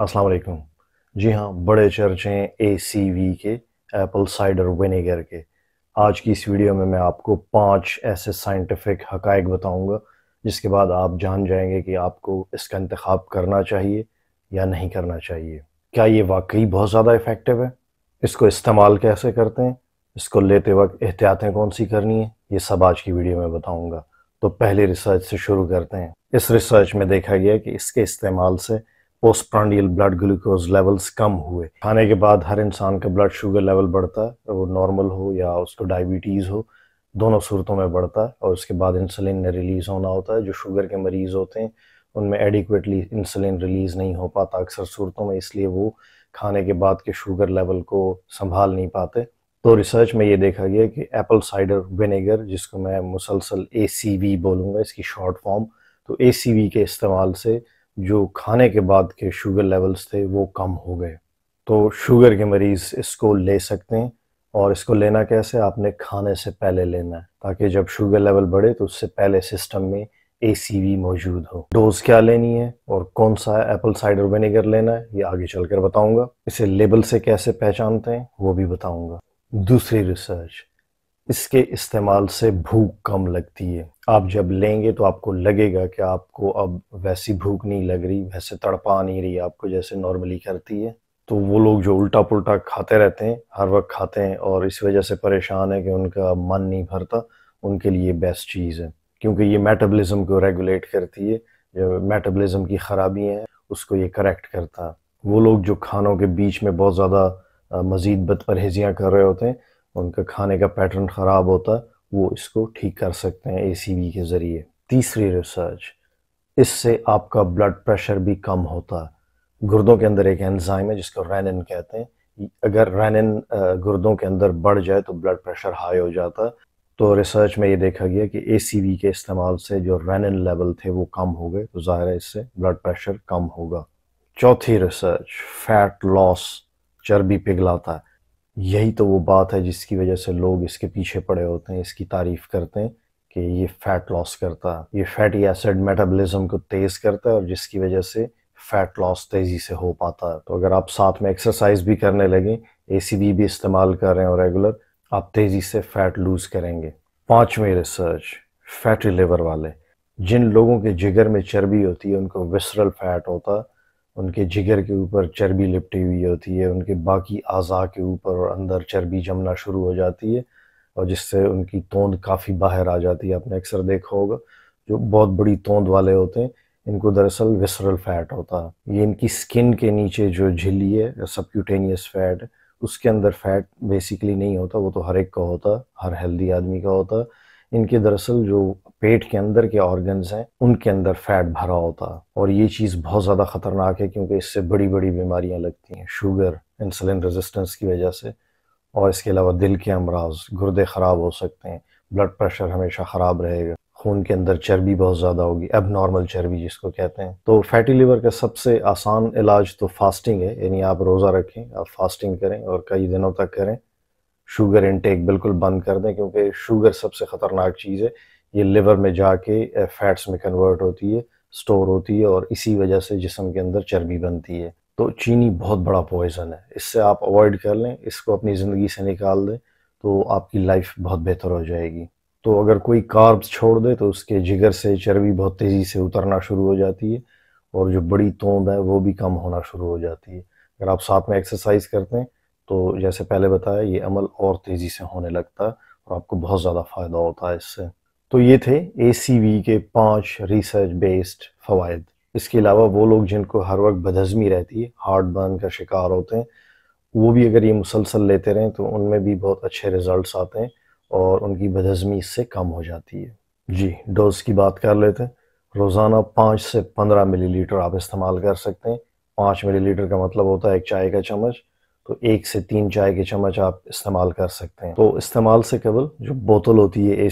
अस्सलाम वालेकुम जी हाँ बड़े चर्चे ए सी वी के एप्पल साइडर विनेगर के आज की इस वीडियो में मैं आपको पांच ऐसे साइंटिफिक हक़ बताऊंगा जिसके बाद आप जान जाएंगे कि आपको इसका इंतख्य करना चाहिए या नहीं करना चाहिए क्या ये वाकई बहुत ज़्यादा इफ़ेक्टिव है इसको इस्तेमाल कैसे करते हैं इसको लेते वक्त एहतियातें कौन सी करनी है ये सब आज की वीडियो में बताऊँगा तो पहले रिसर्च से शुरू करते हैं इस रिसर्च में देखा गया कि इसके इस्तेमाल से पोस्टप्रांडियल ब्लड ग्लूकोज लेवल्स कम हुए खाने के बाद हर इंसान का ब्लड शुगर लेवल बढ़ता है वो नॉर्मल हो या उसको डायबिटीज़ हो दोनों सूरतों में बढ़ता है और उसके बाद इंसुलिन रिलीज़ होना होता है जो शुगर के मरीज़ होते हैं उनमें एडिक्वेटली इंसुलिन रिलीज़ नहीं हो पाता अक्सर सूरतों में इसलिए वो खाने के बाद के शुगर लेवल को संभाल नहीं पाते तो रिसर्च में ये देखा गया कि एप्पल साइडर विनेगर जिसको मैं मुसलसल ए सी बोलूँगा इसकी शॉर्ट फॉर्म तो ए के इस्तेमाल से जो खाने के बाद के शुगर लेवल्स थे वो कम हो गए तो शुगर के मरीज़ इसको ले सकते हैं और इसको लेना कैसे आपने खाने से पहले लेना है ताकि जब शुगर लेवल बढ़े तो उससे पहले सिस्टम में ए मौजूद हो डोज क्या लेनी है और कौन सा एप्पल साइडर विनेगर लेना है ये आगे चल कर इसे लेबल से कैसे पहचानते हैं वो भी बताऊंगा दूसरी रिसर्च इसके इस्तेमाल से भूख कम लगती है आप जब लेंगे तो आपको लगेगा कि आपको अब वैसी भूख नहीं लग रही वैसे तड़पा नहीं रही आपको जैसे नॉर्मली करती है तो वो लोग जो उल्टा पुल्टा खाते रहते हैं हर वक्त खाते हैं और इस वजह से परेशान है कि उनका मन नहीं भरता उनके लिए बेस्ट चीज़ है क्योंकि ये मेटाबॉलिज्म को रेगुलेट करती है जो मेटाबॉलिज्म की ख़राबी है उसको ये करेक्ट करता है वो लोग जो खानों के बीच में बहुत ज़्यादा मज़ीद बद परहेजियाँ कर रहे होते हैं उनका खाने का पैटर्न ख़राब होता है वो इसको ठीक कर सकते हैं ए के ज़रिए तीसरी रिसर्च इससे आपका ब्लड प्रेशर भी कम होता गुर्दों के अंदर एक एंजाइम है जिसको रैनिन कहते हैं अगर रैनिन गुर्दों के अंदर बढ़ जाए तो ब्लड प्रेशर हाई हो जाता तो रिसर्च में ये देखा गया कि ए के इस्तेमाल से जो रैनिन लेवल थे वो कम हो गए तो ज़ाहिर है इससे ब्लड प्रेशर कम होगा चौथी रिसर्च फैट लॉस चर्बी पिघलाता है यही तो वो बात है जिसकी वजह से लोग इसके पीछे पड़े होते हैं इसकी तारीफ करते हैं कि ये फैट लॉस करता है ये फैटी एसिड मेटाबॉलिज्म को तेज़ करता है और जिसकी वजह से फैट लॉस तेज़ी से हो पाता है तो अगर आप साथ में एक्सरसाइज भी करने लगें ए भी इस्तेमाल कर रहे हैं और रेगुलर आप तेज़ी से फैट लूज़ करेंगे पांचवें रिसर्च फैटी लिवर वाले जिन लोगों के जिगर में चर्बी होती है उनको विसरल फैट होता है उनके जिगर के ऊपर चर्बी लिपटी हुई होती है उनके बाकी अज़ा के ऊपर और अंदर चर्बी जमना शुरू हो जाती है और जिससे उनकी तोंद काफ़ी बाहर आ जाती है आपने अक्सर देखा होगा जो बहुत बड़ी तोंद वाले होते हैं इनको दरअसल विसरल फैट होता है ये इनकी स्किन के नीचे जो झिल्ली है सबक्यूटेनियस फैट उसके अंदर फैट बेसिकली नहीं होता वो तो हर एक का होता हर हेल्दी आदमी का होता इनके दरअसल जो पेट के अंदर के ऑर्गन्स हैं उनके अंदर फैट भरा होता और ये चीज़ बहुत ज़्यादा ख़तरनाक है क्योंकि इससे बड़ी बड़ी बीमारियाँ लगती हैं शुगर इंसुलिन रेजिस्टेंस की वजह से और इसके अलावा दिल के अमराज गुर्दे ख़राब हो सकते हैं ब्लड प्रेशर हमेशा ख़राब रहेगा खून के अंदर चर्बी बहुत ज़्यादा होगी अब नॉर्मल चर्बी जिसको कहते हैं तो फैटी लिवर का सबसे आसान इलाज तो फास्टिंग है यानी आप रोज़ा रखें आप फास्टिंग करें और कई दिनों तक करें शुगर इनटेक बिल्कुल बंद कर दें क्योंकि शुगर सबसे ख़तरनाक चीज़ है ये लिवर में जाके फैट्स में कन्वर्ट होती है स्टोर होती है और इसी वजह से जिसम के अंदर चर्बी बनती है तो चीनी बहुत बड़ा पॉइज़न है इससे आप अवॉइड कर लें इसको अपनी ज़िंदगी से निकाल दें तो आपकी लाइफ बहुत बेहतर हो जाएगी तो अगर कोई कार्ब्स छोड़ दे तो उसके जिगर से चर्बी बहुत तेज़ी से उतरना शुरू हो जाती है और जो बड़ी तोंद है वो भी कम होना शुरू हो जाती है अगर आप साथ में एक्सरसाइज करते हैं तो जैसे पहले बताया ये अमल और तेज़ी से होने लगता है और आपको बहुत ज़्यादा फ़ायदा होता है इससे तो ये थे ए के पाँच रिसर्च बेस्ड फ़वाद इसके अलावा वो लोग जिनको हर वक्त बदहजमी रहती है हार्ट बर्न का शिकार होते हैं वो भी अगर ये मुसलसल लेते रहें तो उनमें भी बहुत अच्छे रिजल्ट आते हैं और उनकी बदहजमी इससे कम हो जाती है जी डोज़ की बात कर लेते हैं रोज़ाना पाँच से पंद्रह मिलीलीटर आप इस्तेमाल कर सकते हैं पाँच मिलीलीटर का मतलब होता है एक चाय का चम्मच तो एक से तीन चाय के चम्मच आप इस्तेमाल कर सकते हैं तो इस्तेमाल से केवल जो बोतल होती है ए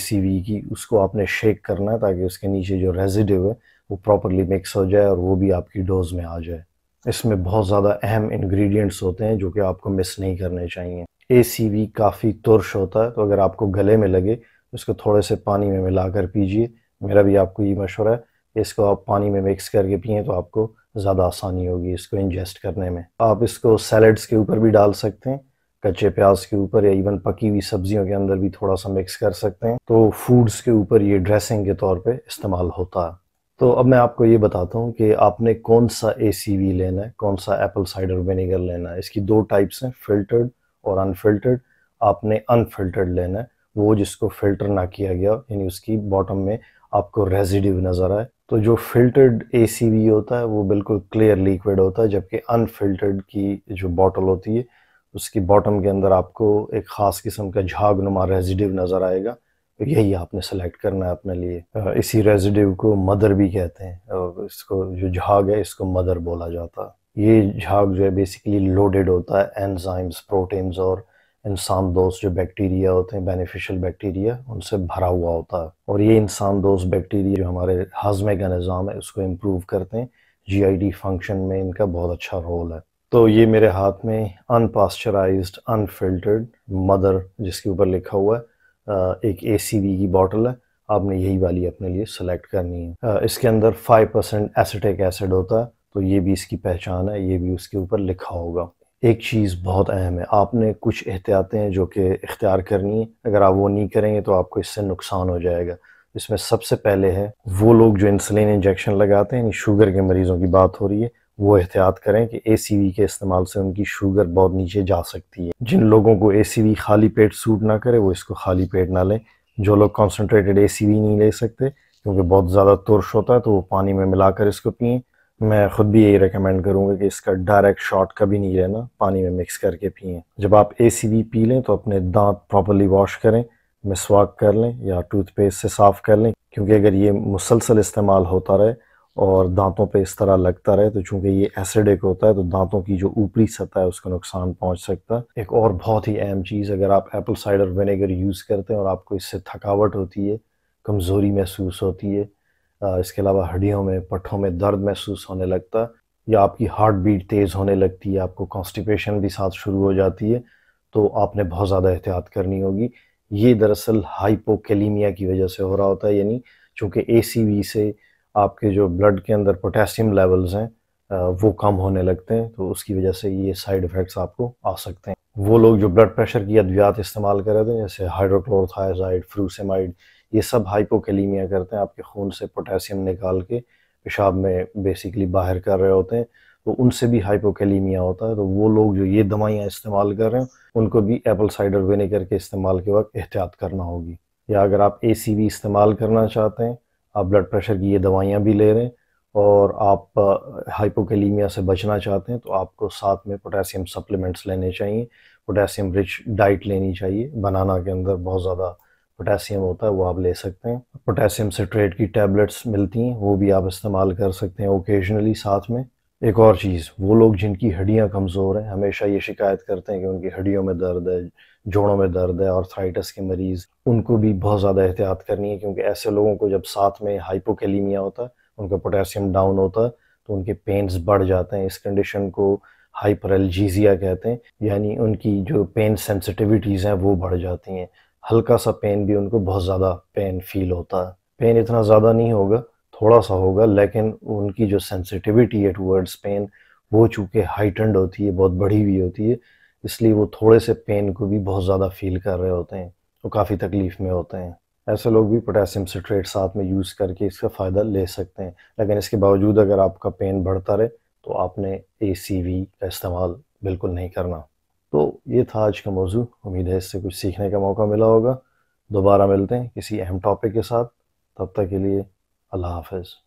की उसको आपने शेक करना है ताकि उसके नीचे जो रेजिडिव है वो प्रॉपरली मिक्स हो जाए और वो भी आपकी डोज में आ जाए इसमें बहुत ज़्यादा अहम इंग्रेडिएंट्स होते हैं जो कि आपको मिस नहीं करने चाहिए ए काफ़ी तुरश होता है तो अगर आपको गले में लगे उसको थोड़े से पानी में मिलाकर पीजिए मेरा भी आपको ये मशवरा है इसको आप पानी में मिक्स करके पिए तो आपको ज़्यादा आसानी होगी इसको इंजेस्ट करने में आप इसको सैलड्स के ऊपर भी डाल सकते हैं कच्चे प्याज के ऊपर या इवन पकी हुई सब्जियों के अंदर भी थोड़ा सा मिक्स कर सकते हैं तो फूड्स के ऊपर ये ड्रेसिंग के तौर पे इस्तेमाल होता है तो अब मैं आपको ये बताता हूँ कि आपने कौन सा ए लेना है कौन सा एप्पल साइडर विनेगर लेना है इसकी दो टाइप्स हैं फिल्टर्ड और अनफिल्टर्ड आपने अनफिल्टर्ड लेना है वो जिसको फिल्टर ना किया गया यानी उसकी बॉटम में आपको रेजिड्यू नज़र आए तो जो फिल्टर्ड ए होता है वो बिल्कुल क्लियर लिक्विड होता है जबकि अनफिल्टर्ड की जो बॉटल होती है उसकी बॉटम के अंदर आपको एक ख़ास किस्म का झाग नुमा रेजिडिव नज़र आएगा तो यही आपने सेलेक्ट करना है अपने लिए इसी रेजिडिव को मदर भी कहते हैं और इसको जो झाग है इसको मदर बोला जाता है ये झाग जो है बेसिकली लोडेड होता है एनजाइम्स प्रोटीन्स और इंसान दोस्त जो बैक्टीरिया होते हैं बेनिफिशियल बैक्टीरिया उनसे भरा हुआ होता है और ये इंसान दोस्त बैक्टीरिया जो हमारे हाजमे का निज़ाम है उसको इम्प्रूव करते हैं जीआईडी फंक्शन में इनका बहुत अच्छा रोल है तो ये मेरे हाथ में अनपास्चराइज अनफिल्टर्ड मदर जिसके ऊपर लिखा हुआ है एक ए की बॉटल है आपने यही वाली अपने लिए सेलेक्ट करनी है इसके अंदर 5% परसेंट एसिटिक एसिड होता है तो ये भी इसकी पहचान है ये भी उसके ऊपर लिखा होगा एक चीज़ बहुत अहम है आपने कुछ एहतियातें जो कि इख्तियार करनी है अगर आप वो नहीं करेंगे तो आपको इससे नुकसान हो जाएगा इसमें सबसे पहले है वो लोग जो इंसुलिन इंजेक्शन लगाते हैं यानी शुगर के मरीज़ों की बात हो रही है वो एहतियात करें कि ए के इस्तेमाल से उनकी शुगर बहुत नीचे जा सकती है जिन लोगों को ए खाली पेट सूट ना करे वो इसको खाली पेट ना लें जो लोग कॉन्सनट्रेटेड ए नहीं ले सकते क्योंकि बहुत ज़्यादा तुरश होता है तो वो पानी में मिलाकर इसको पिए मैं ख़ुद भी यही रिकमेंड करूँगा कि इसका डायरेक्ट शॉट कभी नहीं लेना पानी में मिक्स करके पिए जब आप ए सी भी पी लें तो अपने दांत प्रॉपरली वॉश करें मिसवाक कर लें या टूथपेस्ट से साफ़ कर लें क्योंकि अगर ये मुसलसल इस्तेमाल होता रहे और दांतों पे इस तरह लगता रहे तो चूंकि ये एसिडिक होता है तो दांतों की जो ऊपरी सतह है उसको नुकसान पहुंच सकता है एक और बहुत ही अहम चीज़ अगर आप एप्पल साइडर विनेगर यूज़ करते हैं और आपको इससे थकावट होती है कमज़ोरी महसूस होती है इसके अलावा हड्डियों में पट्ठों में दर्द महसूस होने लगता या आपकी हार्ट बीट तेज़ होने लगती है आपको कॉन्स्टिपेशन भी साथ शुरू हो जाती है तो आपने बहुत ज़्यादा एहतियात करनी होगी ये दरअसल हाइपोकेलीमिया की वजह से हो रहा होता है यानी चूँकि ए से आपके जो ब्लड के अंदर पोटेशियम लेवल्स हैं वो कम होने लगते हैं तो उसकी वजह से ये साइड इफ़ेक्ट्स आपको आ सकते हैं वो लोग जो ब्लड प्रेशर की अद्वियात इस्तेमाल कर रहे थे जैसे हाइड्रोक्लोरथाइजाइड फ्रूसेमाइड ये सब हाइपोकलीमिया करते हैं आपके खून से पोटेशियम निकाल के पेशाब में बेसिकली बाहर कर रहे होते हैं तो उनसे भी हाइपोकलीमिया होता है तो वो लोग जो ये दवाइयाँ इस्तेमाल कर रहे हैं उनको भी एप्पल साइडर विनेगर के इस्तेमाल के वक्त एहतियात करना होगी या अगर आप ए इस्तेमाल करना चाहते हैं आप ब्लड प्रेशर की ये दवाइयाँ भी ले रहे हैं और आप हाइपोकलीमिया से बचना चाहते हैं तो आपको साथ में पोटेशियम सप्लीमेंट्स लेने चाहिए पोटेशियम रिच डाइट लेनी चाहिए बनाना के अंदर बहुत ज़्यादा पोटेशियम होता है वो आप ले सकते हैं पोटेशियम सिट्रेट की टैबलेट्स मिलती हैं वो भी आप इस्तेमाल कर सकते हैं ओकेजनली साथ में एक और चीज़ वो लोग जिनकी हड्डियाँ कमज़ोर हैं हमेशा ये शिकायत करते हैं कि उनकी हड्डियों में दर्द है जोड़ों में दर्द है और थ्राइटस के मरीज़ उनको भी बहुत ज़्यादा एहतियात करनी है क्योंकि ऐसे लोगों को जब साथ में हाइपोकेलीमिया होता है उनका पोटेशियम डाउन होता है तो उनके पेन्स बढ़ जाते हैं इस कंडीशन को हाइपरलजीजिया कहते हैं यानी उनकी जो पेन सेंसिटिविटीज़ हैं वो बढ़ जाती हैं हल्का सा पेन भी उनको बहुत ज़्यादा पेन फील होता है पेन इतना ज़्यादा नहीं होगा थोड़ा सा होगा लेकिन उनकी जो सेंसिटिविटी है टूवर्ड्स पेन वो चूँकि हाइटेंड होती है बहुत बढ़ी हुई होती है इसलिए वो थोड़े से पेन को भी बहुत ज़्यादा फील कर रहे होते हैं वो तो काफ़ी तकलीफ़ में होते हैं ऐसे लोग भी पोटेशियम सिट्रेट साथ में यूज़ करके इसका फ़ायदा ले सकते हैं लेकिन इसके बावजूद अगर आपका पेन बढ़ता रहे तो आपने ए का इस्तेमाल बिल्कुल नहीं करना तो ये था आज का मौजू उम्मीद है इससे कुछ सीखने का मौका मिला होगा दोबारा मिलते हैं किसी अहम टॉपिक के साथ तब तक के लिए अल्लाह हाफिज़